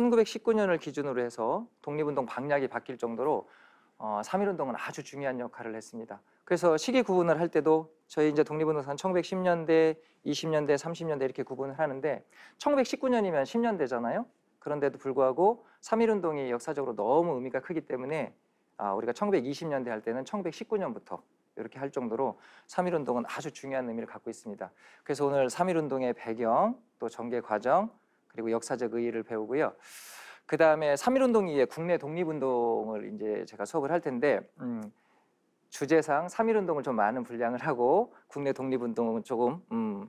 1919년을 기준으로 해서 독립운동 방향이 바뀔 정도로 어, 3.1운동은 아주 중요한 역할을 했습니다. 그래서 시기 구분을 할 때도 저희 이제 독립운동사는 1910년대, 20년대, 30년대 이렇게 구분을 하는데 1919년이면 10년대잖아요. 그런데도 불구하고 3.1운동이 역사적으로 너무 의미가 크기 때문에 아, 우리가 1920년대 할 때는 1919년부터 이렇게 할 정도로 3.1운동은 아주 중요한 의미를 갖고 있습니다. 그래서 오늘 3.1운동의 배경, 또 전개 과정, 그리고 역사적 의의를 배우고요. 그 다음에 삼일운동 이후에 국내 독립운동을 이제 제가 수업을 할 텐데, 음, 주제상 삼일운동을좀 많은 분량을 하고 국내 독립운동은 조금 음,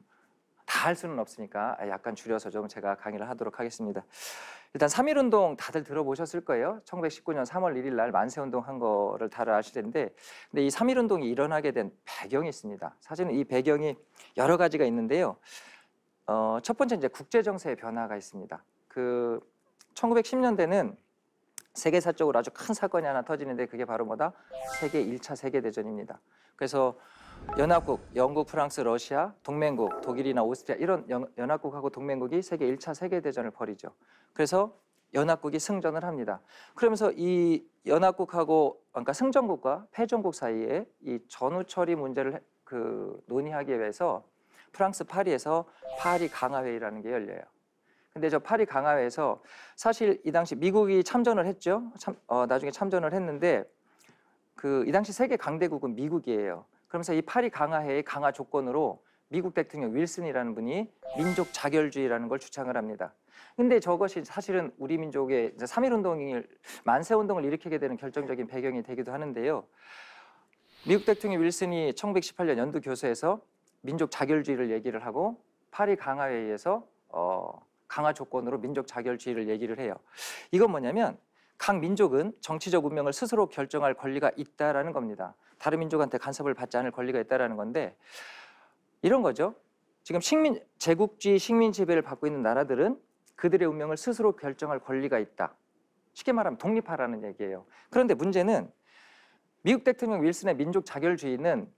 다 할 수는 없으니까 약간 줄여서 좀 제가 강의를 하도록 하겠습니다. 일단 삼일운동 다들 들어보셨을 거예요. 1919년 3월 1일 날 만세운동 한 거를 다들 아실 텐데 근데 이 삼일운동이 일어나게 된 배경이 있습니다. 사실은 이 배경이 여러 가지가 있는데요. 어, 첫 번째 이제 국제 정세의 변화가 있습니다. 그 1910년대는 세계사적으로 아주 큰 사건이 하나 터지는데 그게 바로 뭐다? 세계 1차 세계 대전입니다. 그래서 연합국, 영국, 프랑스, 러시아, 동맹국, 독일이나 오스트리아 이런 연, 합국하고 동맹국이 세계 1차 세계 대전을 벌이죠. 그래서 연합국이 승전을 합니다. 그러면서 이 연합국하고 그러니까 승전국과 패전국 사이에 이 전후 처리 문제를 그 논의하기 위해서 프랑스 파리에서 파리 강화회의라는 게 열려요. 근데 저 파리 강화회에서 사실 이 당시 미국이 참전을 했죠. 참, 어, 나중에 참전을 했는데 그 이 당시 세계 강대국은 미국이에요. 그러면서 이 파리 강화회의 강화 조건으로 미국 대통령 윌슨이라는 분이 민족 자결주의라는 걸 주창을 합니다. 근데 저것이 사실은 우리 민족의 삼일 운동을 만세 운동을 일으키게 되는 결정적인 배경이 되기도 하는데요. 미국 대통령 윌슨이 1918년 연두 교서에서 민족 자결주의를 얘기를 하고 파리 강화에 의해서 어, 강화 조건으로 민족 자결주의를 얘기를 해요. 이건 뭐냐면 각 민족은 정치적 운명을 스스로 결정할 권리가 있다라는 겁니다. 다른 민족한테 간섭을 받지 않을 권리가 있다라는 건데 이런 거죠. 지금 식민 제국주의 식민 지배를 받고 있는 나라들은 그들의 운명을 스스로 결정할 권리가 있다. 쉽게 말하면 독립하라는 얘기예요. 그런데 문제는 미국 대통령 윌슨의 민족 자결주의는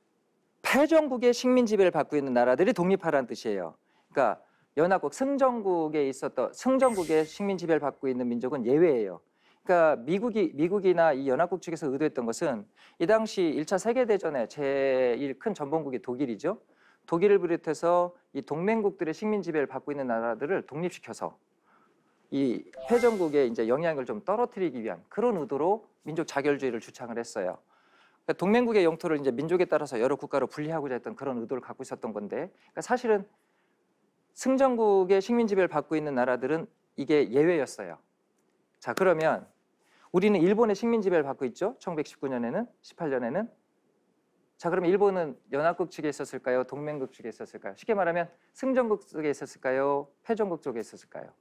패전국의 식민 지배를 받고 있는 나라들이 독립하라는 뜻이에요. 그러니까 연합국 승전국에 있었던 승전국의 식민 지배를 받고 있는 민족은 예외예요. 그러니까 미국이 미국이나 이 연합국 측에서 의도했던 것은 이 당시 1차 세계 대전에 제일 큰 전범국이 독일이죠. 독일을 비롯해서 이 동맹국들의 식민 지배를 받고 있는 나라들을 독립시켜서 이패전국의 이제 영향을 좀 떨어뜨리기 위한 그런 의도로 민족 자결주의를 주창을 했어요. 그러니까 동맹국의 영토를 이제 민족에 따라서 여러 국가로 분리하고자 했던 그런 의도를 갖고 있었던 건데 그러니까 사실은 승전국의 식민 지배를 받고 있는 나라들은 이게 예외였어요. 자 그러면 우리는 일본의 식민 지배를 받고 있죠. 1919년에는 18년에는 자 그러면 일본은 연합국 측에 있었을까요? 동맹국 측에 있었을까요? 쉽게 말하면 승전국 쪽에 있었을까요? 패전국 쪽에 있었을까요?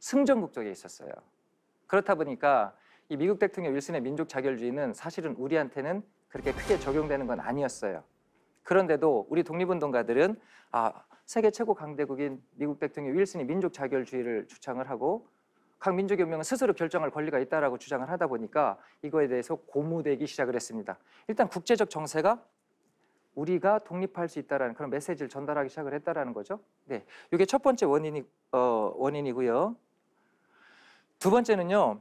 승전국 쪽에 있었어요. 그렇다 보니까 이 미국 대통령 윌슨의 민족 자결주의는 사실은 우리한테는 그렇게 크게 적용되는 건 아니었어요. 그런데도 우리 독립운동가들은 아, 세계 최고 강대국인 미국 대통령 윌슨이 민족 자결주의를 주창을 하고 각 민족 연맹은 스스로 결정할 권리가 있다라고 주장을 하다 보니까 이거에 대해서 고무되기 시작을 했습니다. 일단 국제적 정세가 우리가 독립할 수 있다라는 그런 메시지를 전달하기 시작을 했다라는 거죠. 네, 이게 첫 번째 원인이 어, 원인이고요. 두 번째는요.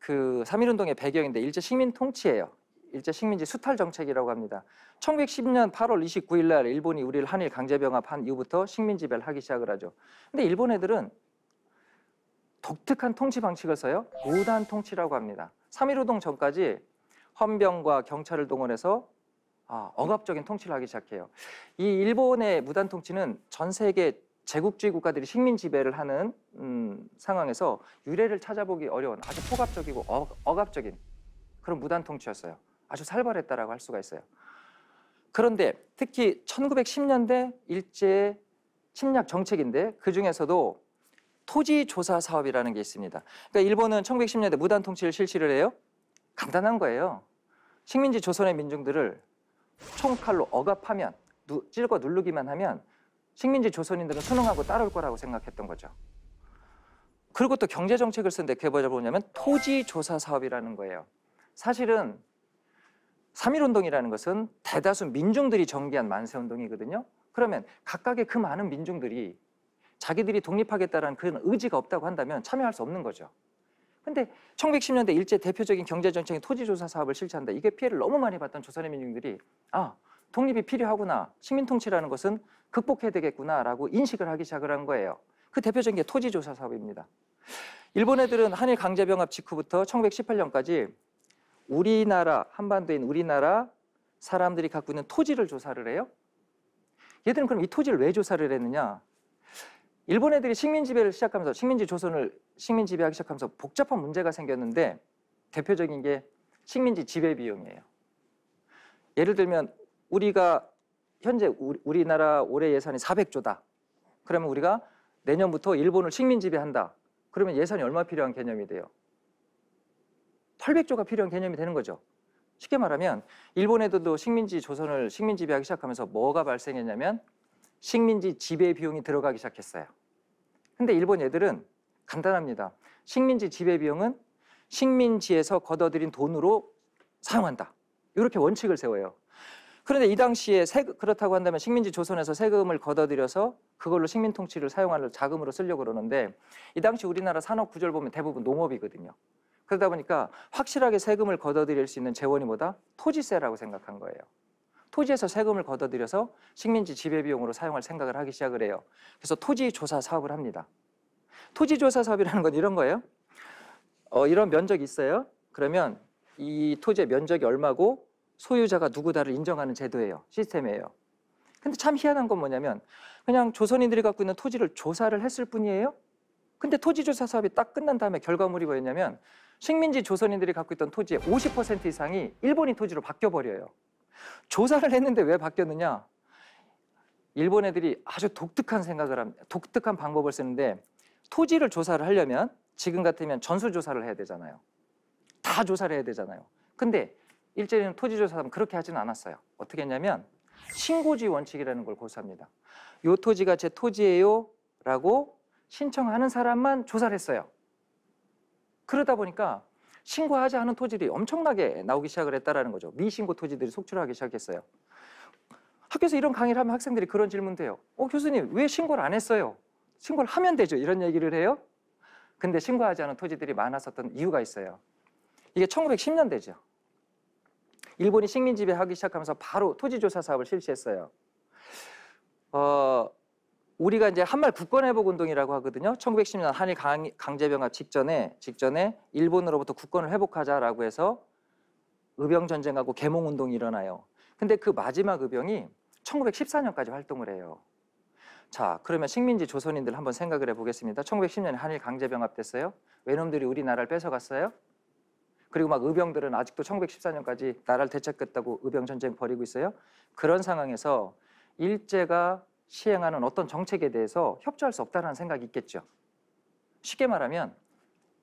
그 3.1운동의 배경인데 일제 식민 통치예요. 일제 식민지 수탈 정책이라고 합니다. 1910년 8월 29일 날 일본이 우리를 한일 강제 병합한 이후부터 식민지배를 하기 시작을 하죠. 근데 일본 애들은 독특한 통치 방식을 써요. 무단 통치라고 합니다. 3.1운동 전까지 헌병과 경찰을 동원해서 아, 억압적인 통치를 하기 시작해요. 이 일본의 무단 통치는 전 세계 제국주의 국가들이 식민 지배를 하는 음, 상황에서 유례를 찾아보기 어려운 아주 포갑적이고 어, 억압적인 그런 무단 통치였어요. 아주 살벌했다라고 할 수가 있어요. 그런데 특히 1910년대 일제 침략 정책인데 그 중에서도 토지 조사 사업이라는 게 있습니다. 그러니까 일본은 1910년대 무단 통치를 실시를 해요. 간단한 거예요. 식민지 조선의 민중들을 총칼로 억압하면 찔과 누르기만 하면 식민지 조선인들은 순응하고 따라올 거라고 생각했던 거죠. 그리고 또 경제 정책을 쓴 데 그게 뭐냐 보냐면 토지 조사 사업이라는 거예요. 사실은 3.1 운동이라는 것은 대다수 민중들이 전개한 만세 운동이거든요. 그러면 각각의 그 많은 민중들이 자기들이 독립하겠다라는 그런 의지가 없다고 한다면 참여할 수 없는 거죠. 근데 1910년대 일제 대표적인 경제 정책인 토지 조사 사업을 실시한다. 이게 피해를 너무 많이 봤던 조선의 민중들이 아, 독립이 필요하구나. 식민 통치라는 것은 극복해야 되겠구나라고 인식을 하기 시작을 한 거예요. 그 대표적인 게 토지조사 사업입니다. 일본 애들은 한일 강제병합 직후부터 1918년까지 우리나라 한반도인 우리나라 사람들이 갖고 있는 토지를 조사를 해요. 얘들은 그럼 이 토지를 왜 조사를 했느냐? 일본 애들이 식민 지배를 시작하면서 식민지 조선을 식민 지배하기 시작하면서 복잡한 문제가 생겼는데 대표적인 게 식민지 지배 비용이에요. 예를 들면 우리가 현재 우리, 나라 올해 예산이 400조다. 그러면 우리가 내년부터 일본을 식민 지배한다. 그러면 예산이 얼마 필요한 개념이 돼요? 800조가 필요한 개념이 되는 거죠. 쉽게 말하면 일본에도 식민지 조선을 식민 지배하기 시작하면서 뭐가 발생했냐면 식민지 지배 비용이 들어가기 시작했어요. 근데 일본 애들은 간단합니다. 식민지 지배 비용은 식민지에서 걷어들인 돈으로 사용한다. 이렇게 원칙을 세워요. 그런데 이 당시에 세 그렇다고 한다면 식민지 조선에서 세금을 걷어들여서 그걸로 식민 통치를 사용하는 자금으로 쓰려고 그러는데 이 당시 우리나라 산업 구조를 보면 대부분 농업이거든요. 그러다 보니까 확실하게 세금을 걷어들일 수 있는 재원이 뭐다? 토지세라고 생각한 거예요. 토지에서 세금을 걷어들여서 식민지 지배비용으로 사용할 생각을 하기 시작을 해요. 그래서 토지조사 사업을 합니다. 토지조사 사업이라는 건 이런 거예요. 어, 이런 면적이 있어요. 그러면 이 토지의 면적이 얼마고 소유자가 누구다를 인정하는 제도예요. 시스템이에요. 근데 참 희한한 건 뭐냐면 그냥 조선인들이 갖고 있는 토지를 조사를 했을 뿐이에요. 근데 토지조사 사업이 딱 끝난 다음에 결과물이 뭐였냐면 식민지 조선인들이 갖고 있던 토지의 50% 이상이 일본인 토지로 바뀌어버려요. 조사를 했는데 왜 바뀌었느냐? 일본 애들이 아주 독특한 생각을 합니다. 독특한 방법을 쓰는데 토지를 조사를 하려면 지금 같으면 전수조사를 해야 되잖아요. 다 조사를 해야 되잖아요. 근데 일제는 토지조사하면 그렇게 하진 않았어요. 어떻게 했냐면 신고지 원칙이라는 걸 고수합니다. 요 토지가 제 토지예요라고 신청하는 사람만 조사를 했어요. 그러다 보니까 신고하지 않은 토지들이 엄청나게 나오기 시작을 했다라는 거죠. 미신고 토지들이 속출하기 시작했어요. 학교에서 이런 강의를 하면 학생들이 그런 질문도 해요. 어, 교수님, 왜 신고를 안 했어요? 신고를 하면 되죠. 이런 얘기를 해요. 근데 신고하지 않은 토지들이 많았었던 이유가 있어요. 이게 1910년대죠. 일본이 식민 지배하기 시작하면서 바로 토지 조사 사업을 실시했어요. 어, 우리가 이제 한말 국권회복 운동이라고 하거든요. 1910년 한일 강, 제병합 직전에 직전에 일본으로부터 국권을 회복하자라고 해서 의병 전쟁하고 계몽 운동이 일어나요. 근데 그 마지막 의병이 1914년까지 활동을 해요. 자, 그러면 식민지 조선인들 한번 생각을 해보겠습니다. 1910년에 한일 강제병합됐어요. 외놈들이 우리나라를 뺏어갔어요. 그리고 막 의병들은 아직도 1914년까지 나라를 되찾겠다고 의병 전쟁 벌이고 있어요. 그런 상황에서 일제가 시행하는 어떤 정책에 대해서 협조할 수 없다는 생각이 있겠죠. 쉽게 말하면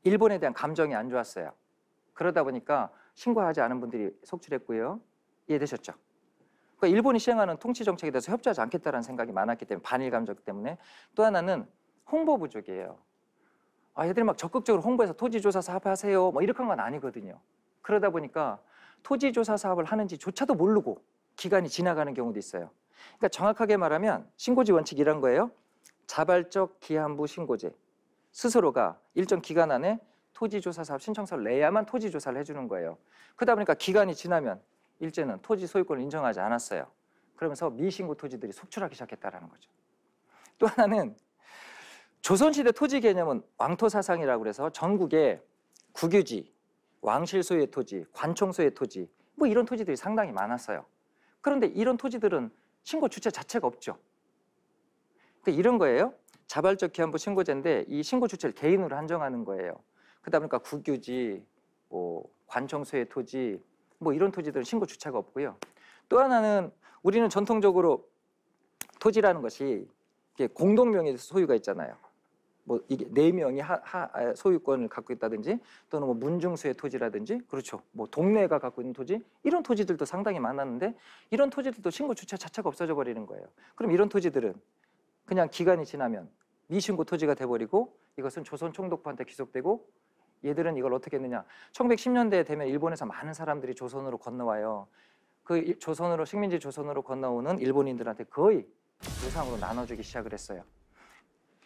일본에 대한 감정이 안 좋았어요. 그러다 보니까 신고하지 않은 분들이 속출했고요. 이해되셨죠? 그러니까 일본이 시행하는 통치 정책에 대해서 협조하지 않겠다는 생각이 많았기 때문에 반일 감정 때문에 또 하나는 홍보 부족이에요. 아, 얘들이 막 적극적으로 홍보해서 토지조사 사업 하세요. 뭐 이렇게 한 건 아니거든요. 그러다 보니까 토지조사 사업을 하는지조차도 모르고 기간이 지나가는 경우도 있어요. 그러니까 정확하게 말하면 신고지 원칙이란 거예요. 자발적 기한부 신고제. 스스로가 일정 기간 안에 토지조사 사업 신청서를 내야만 토지조사를 해주는 거예요. 그러다 보니까 기간이 지나면 일제는 토지 소유권을 인정하지 않았어요. 그러면서 미신고 토지들이 속출하기 시작했다라는 거죠. 또 하나는 조선시대 토지 개념은 왕토 사상이라고 그래서 전국에 국유지, 왕실 소유의 토지, 관청 소유의 토지 뭐 이런 토지들이 상당히 많았어요. 그런데 이런 토지들은 신고 주체 자체가 없죠. 그러니까 이런 거예요. 자발적 기한부 신고제인데 이 신고 주체를 개인으로 한정하는 거예요. 그러다 보니까 국유지, 뭐 관청 소유의 토지 뭐 이런 토지들은 신고 주체가 없고요. 또 하나는 우리는 전통적으로 토지라는 것이 공동명의 소유가 있잖아요. 뭐 이게 네 명이 하, 하, 아, 소유권을 갖고 있다든지 또는 뭐 문중수의 토지라든지 그렇죠. 뭐 동네가 갖고 있는 토지 이런 토지들도 상당히 많았는데 이런 토지들도 신고 주차 자체가 없어져 버리는 거예요. 그럼 이런 토지들은 그냥 기간이 지나면 미신고 토지가 돼 버리고 이것은 조선 총독부한테 귀속되고 얘들은 이걸 어떻게 했느냐? 1910년대 되면 일본에서 많은 사람들이 조선으로 건너와요. 그 조선으로 식민지 조선으로 건너오는 일본인들한테 거의 무상으로 나눠주기 시작을 했어요.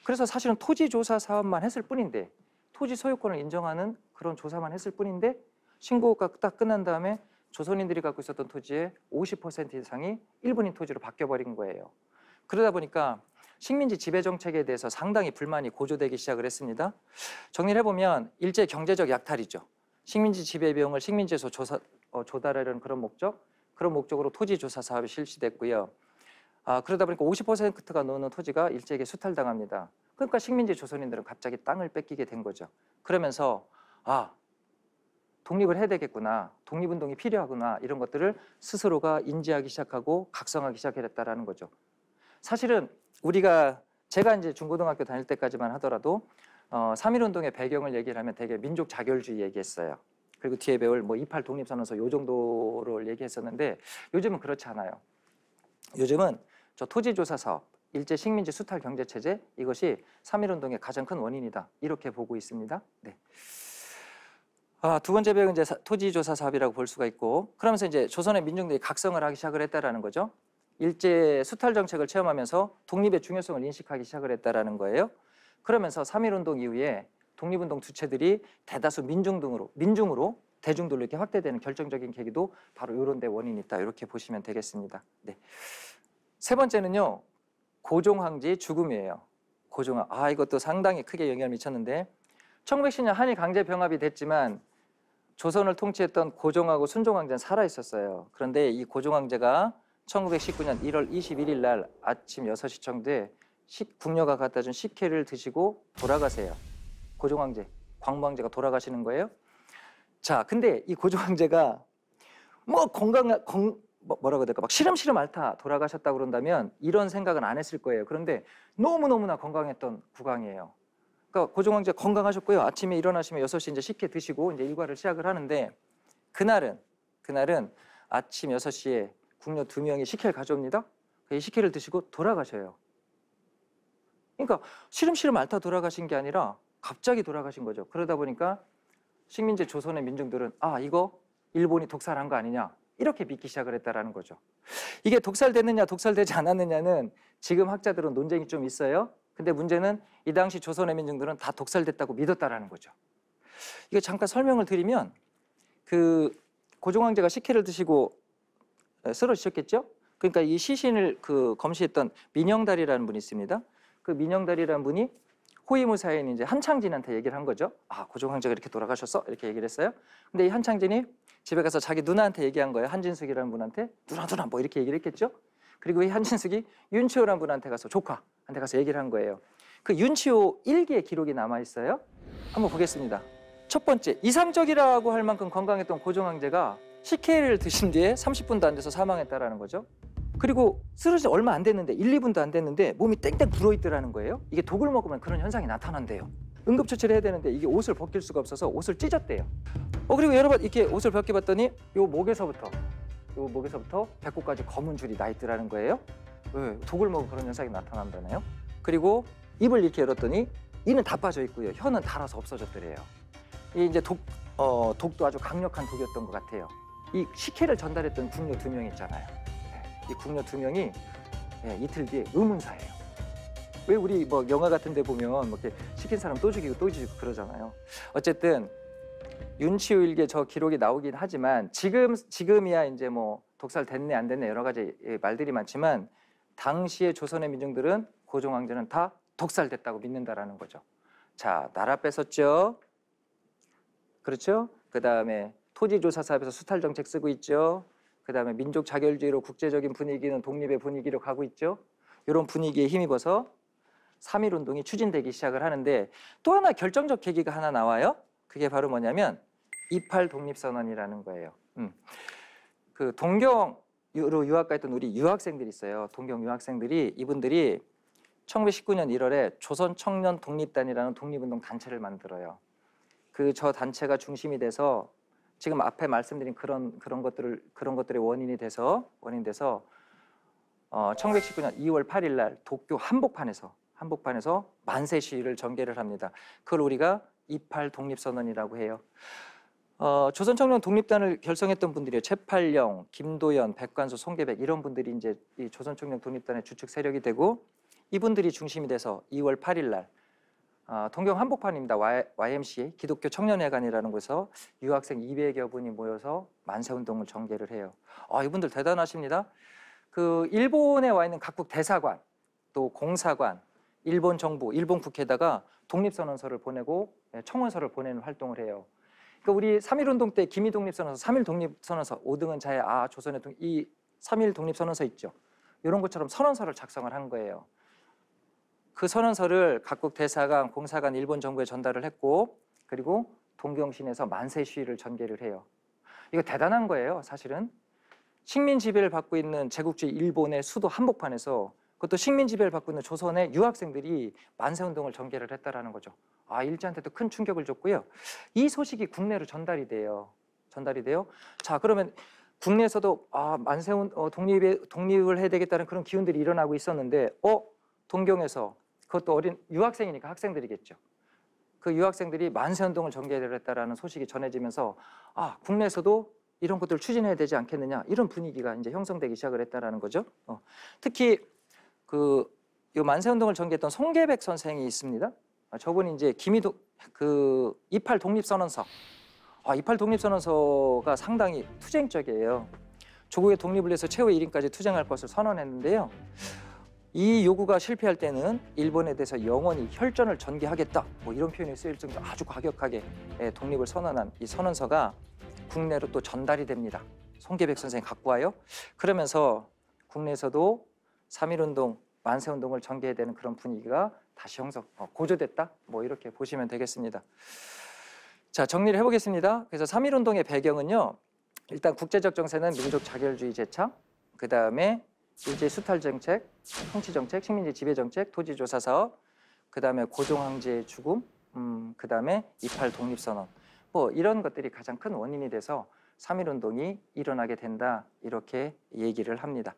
그래서 사실은 토지 조사 사업만 했을 뿐인데 토지 소유권을 인정하는 그런 조사만 했을 뿐인데 신고가 딱 끝난 다음에 조선인들이 갖고 있었던 토지의 50% 이상이 일본인 토지로 바뀌어버린 거예요. 그러다 보니까 식민지 지배 정책에 대해서 상당히 불만이 고조되기 시작을 했습니다. 정리를 해보면 일제 경제적 약탈이죠. 식민지 지배 비용을 식민지에서 조사, 어, 조달하려는 그런 목적, 그런 목적으로 토지 조사 사업이 실시됐고요. 아, 그러다 보니까 50%가 넘는 토지가 일제에게 수탈당합니다. 그러니까 식민지 조선인들은 갑자기 땅을 뺏기게 된 거죠. 그러면서 아 독립을 해야 되겠구나, 독립운동이 필요하구나 이런 것들을 스스로가 인지하기 시작하고 각성하기 시작했다라는 거죠. 사실은 우리가 제가 이제 중고등학교 다닐 때까지만 하더라도 어, 3.1운동의 배경을 얘기를 하면 되게 민족 자결주의 얘기했어요. 그리고 뒤에 배울 뭐 28 독립선언서 요 정도를 얘기했었는데 요즘은 그렇지 않아요. 요즘은 저 토지조사 사업, 일제 식민지 수탈 경제 체제 이것이 삼일운동의 가장 큰 원인이다. 이렇게 보고 있습니다. 네. 아, 두 번째 배역은 이제 토지조사 사업이라고 볼 수가 있고 그러면서 이제 조선의 민중들이 각성을 하기 시작을 했다라는 거죠. 일제 수탈 정책을 체험하면서 독립의 중요성을 인식하기 시작을 했다라는 거예요. 그러면서 삼일운동 이후에 독립운동 주체들이 대다수 민중 등으로 민중으로 대중들로 이렇게 확대되는 결정적인 계기도 바로 이런 데 원인이 있다. 이렇게 보시면 되겠습니다. 네. 세 번째는요. 고종황제 죽음이에요. 고종황. 아, 이것도 상당히 크게 영향을 미쳤는데 1910년 한일 강제 병합이 됐지만 조선을 통치했던 고종하고 순종황제는 살아 있었어요. 그런데 이고종황제가 1919년 1월 21일 날 아침 6시 정도에 국녀가 갖다 준 식혜를 드시고 돌아가세요. 고종황제 광무왕제가 돌아가시는 거예요. 자, 근데 이고종황제가뭐 건강 건, 뭐, 뭐라고 될까 막 시름시름 앓다 돌아가셨다 그런다면 이런 생각은 안 했을 거예요. 그런데 너무 너무나 건강했던 국왕이에요. 그러니까 고종왕제 건강하셨고요. 아침에 일어나시면 6시 이제 식혜 드시고 이제 일과를 시작을 하는데 그날은 그날은 아침 6시에 궁녀 두 명이 식혜를 가져옵니다. 이 그 식혜를 드시고 돌아가셔요. 그러니까 시름시름 앓다 돌아가신 게 아니라 갑자기 돌아가신 거죠. 그러다 보니까 식민지 조선의 민중들은 아 이거 일본이 독살한 거 아니냐 이렇게 믿기 시작을 했다라는 거죠. 이게 독살됐느냐 독살되지 않았느냐는 지금 학자들은 논쟁이 좀 있어요. 근데 문제는 이 당시 조선 의민중들은다 독살됐다고 믿었다라는 거죠. 이거 잠깐 설명을 드리면 그 고종황제가 식혜를 드시고 쓰러지셨겠죠? 그러니까 이 시신을 그 검시했던 민영달이라는 분이 있습니다. 그 민영달이라는 분이 호위무사인 이제 한창진한테 얘기를 한 거죠. 아 고종황제가 이렇게 돌아가셨어 이렇게 얘기를 했어요. 근데 이 한창진이 집에 가서 자기 누나한테 얘기한 거예요. 한진숙이라는 분한테 누나 누나 뭐 이렇게 얘기를 했겠죠. 그리고 이 한진숙이 윤치호라는 분한테 가서 조카한테 가서 얘기를 한 거예요. 그 윤치호 일기의 기록이 남아 있어요. 한번 보겠습니다. 첫 번째, 이상적이라고 할 만큼 건강했던 고종황제가 식혜를 드신 뒤에 30분도 안 돼서 사망했다라는 거죠. 그리고 쓰러지 얼마 안 됐는데 1, 2분도 안 됐는데 몸이 땡땡 불어있더라는 거예요. 이게 독을 먹으면 그런 현상이 나타난대요. 응급처치를 해야 되는데 이게 옷을 벗길 수가 없어서 옷을 찢었대요. 어 그리고 여러 번 이렇게 옷을 벗겨봤더니 요 목에서부터 요 목에서부터 배꼽까지 검은 줄이 나 있더라는 거예요. 네, 독을 먹은 그런 현상이 나타난다네요. 그리고 입을 이렇게 열었더니 이는 다 빠져 있고요. 혀는 닳아서 없어졌더래요. 이 이제 독 어, 독도 아주 강력한 독이었던 것 같아요. 이 식혜를 전달했던 궁녀 두명 있잖아요. 예, 이 궁녀 두 명이 예, 이틀 뒤에 의문사예요. 왜 우리 뭐 영화 같은 데 보면 뭐 이렇게 시킨 사람 또 죽이고 또 죽이고 그러잖아요. 어쨌든 윤치우일계 저 기록이 나오긴 하지만 지금 지금이야 이제 뭐 독살 됐네 안 됐네 여러 가지 예, 말들이 많지만 당시의 조선의 민중들은 고종 왕제는다 독살됐다고 믿는다라는 거죠. 자, 나라 뺏었죠. 그렇죠? 그다음에 토지 조사 사업에서 수탈 정책 쓰고 있죠. 그다음에 민족 자결주의로 국제적인 분위기는 독립의 분위기로 가고 있죠. 이런 분위기에 힘입어서 3.1 운동이 추진되기 시작을 하는데 또 하나 결정적 계기가 하나 나와요. 그게 바로 뭐냐면 28 독립선언이라는 거예요. 음. 그 동경으로 유학 갔던 우리 유학생들이 있어요. 동경 유학생들이 이분들이 1919년 1월에 조선 청년 독립단이라는 독립운동 단체를 만들어요. 그 저 단체가 중심이 돼서 지금 앞에 말씀드린 그런 그런 것들을 그런 것들의 원인이 돼서 원인 돼서 어, 1919년 2월 8일 날 도쿄 한복판에서 한복판에서 만세 시위를 전개를 합니다. 그걸 우리가 28 독립선언이라고 해요. 어, 조선청년 독립단을 결성했던 분들이요. 최팔령, 김도연, 백관수, 송계백 이런 분들이 이제 이 조선청년 독립단의 주축 세력이 되고 이분들이 중심이 돼서 2월 8일 날 어, 동경 한복판입니다. YMCA 기독교 청년회관이라는 곳에서 유학생 200여 분이 모여서 만세 운동을 전개를 해요. 아, 이분들 대단하십니다. 그 일본에 와 있는 각국 대사관 또 공사관 일본 정부, 일본 국회에다가 독립선언서를 보내고 예, 청원서를 보내는 활동을 해요. 그러니까 우리 3.1운동 때 기미 독립선언서, 3.1 독립선언서, 5등은 자의 아, 조선의 동, 이3.1 독립선언서 있죠. 이런 것처럼 선언서를 작성을 한 거예요. 그 선언서를 각국 대사관, 공사관, 일본 정부에 전달을 했고 그리고 동경신에서 만세 시위를 전개를 해요. 이거 대단한 거예요, 사실은. 식민 지배를 받고 있는 제국주의 일본의 수도 한복판에서 그것도 식민 지배를 받고 있는 조선의 유학생들이 만세 운동을 전개를 했다라는 거죠. 아 일제한테도 큰 충격을 줬고요. 이 소식이 국내로 전달이 돼요. 전달이 돼요. 자 그러면 국내에서도 아 만세 운 어, 독립 독립을 해야 되겠다는 그런 기운들이 일어나고 있었는데 어 동경에서 그것도 어린 유학생이니까 학생들이겠죠. 그 유학생들이 만세 운동을 전개를 했다라는 소식이 전해지면서 아 국내에서도 이런 것들을 추진해야 되지 않겠느냐 이런 분위기가 이제 형성되기 시작을 했다라는 거죠. 어. 특히 그이 만세 운동을 전개했던 송계백 선생이 있습니다. 아, 저분이 이제 김희도 그 이팔 독립선언서. 아, 이팔 독립선언서가 상당히 투쟁적이에요. 조국의 독립을 위해서 최후의 일인까지 투쟁할 것을 선언했는데요. 이 요구가 실패할 때는 일본에 대해서 영원히 혈전을 전개하겠다 뭐 이런 표현이 쓰일 정도로 아주 과격하게 예, 독립을 선언한 이 선언서가 국내로 또 전달이 됩니다. 송계백 선생이 갖고 와요. 그러면서 국내에서도 3.1운동, 만세운동을 전개해야 되는 그런 분위기가 다시 형성, 어, 고조됐다? 뭐 이렇게 보시면 되겠습니다. 자, 정리를 해보겠습니다. 그래서 3.1운동의 배경은요, 일단 국제적 정세는 민족 자결주의 재창, 그 다음에 일제 수탈 정책, 통치 정책, 식민지 지배 정책, 토지 조사 사업, 그 다음에 고종 황제의 죽음, 음, 그 다음에 이팔 독립 선언, 뭐 이런 것들이 가장 큰 원인이 돼서 3.1 운동이 일어나게 된다 이렇게 얘기를 합니다.